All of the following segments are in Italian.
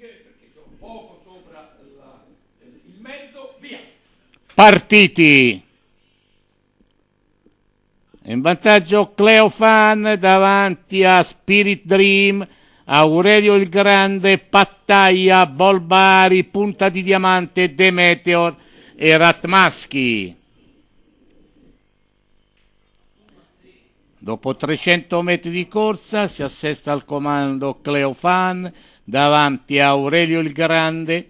Eh, Partiti. In vantaggio Cleofan davanti a Spirit Dream, Aurelio il Grande, Pattaglia, Bolbari, Punta di Diamante, Demeteor e Ratmaschi. Dopo 300 metri di corsa si assesta al comando Cleofan, davanti a Aurelio il Grande,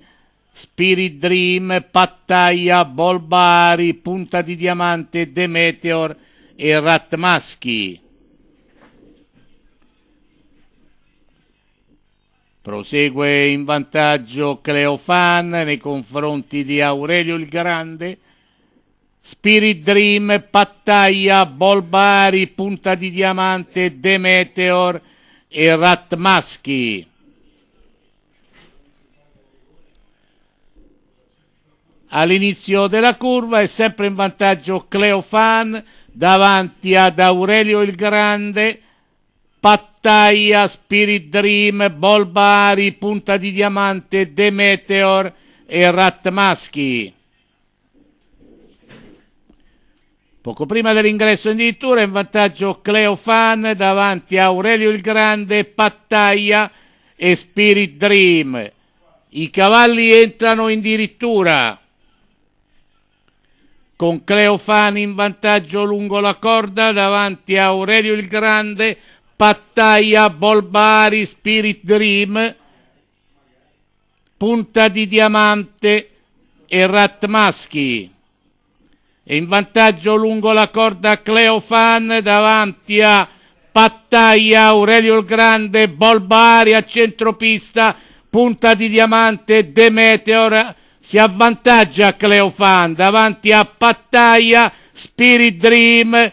Spirit Dream, Pattaya, Bolbari, Punta di Diamante, Demeteor e Ratmaschi. Prosegue in vantaggio Cleofan nei confronti di Aurelio il Grande, Spirit Dream, Pattaya, Bolbari, Punta di Diamante, Demeteor e Ratmaschi. All'inizio della curva è sempre in vantaggio Cleofan davanti ad Aurelio il Grande, Pattaya, Spirit Dream, Bolbari, Punta di Diamante, Demeteor e Ratmaschi. Poco prima dell'ingresso in addirittura in vantaggio Cleofan davanti a Aurelio il Grande, Pattaglia e Spirit Dream. I cavalli entrano in addirittura con Cleofan in vantaggio lungo la corda davanti a Aurelio il Grande, Pattaglia, Bolbari, Spirit Dream, Punta di Diamante e Ratmaschi e in vantaggio lungo la corda Cleofan davanti a Pattaglia, Aurelio il Grande, Bolbari a centropista, punta di diamante Demeteor si avvantaggia Cleofan davanti a Pattaglia, Spirit Dream,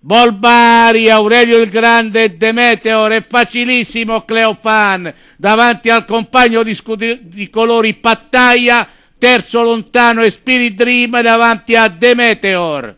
Bolbari, Aurelio il Grande, Demeteor è facilissimo Cleofan davanti al compagno di, di colori Pattaglia, terzo lontano e Spirit Dream davanti a The Meteor.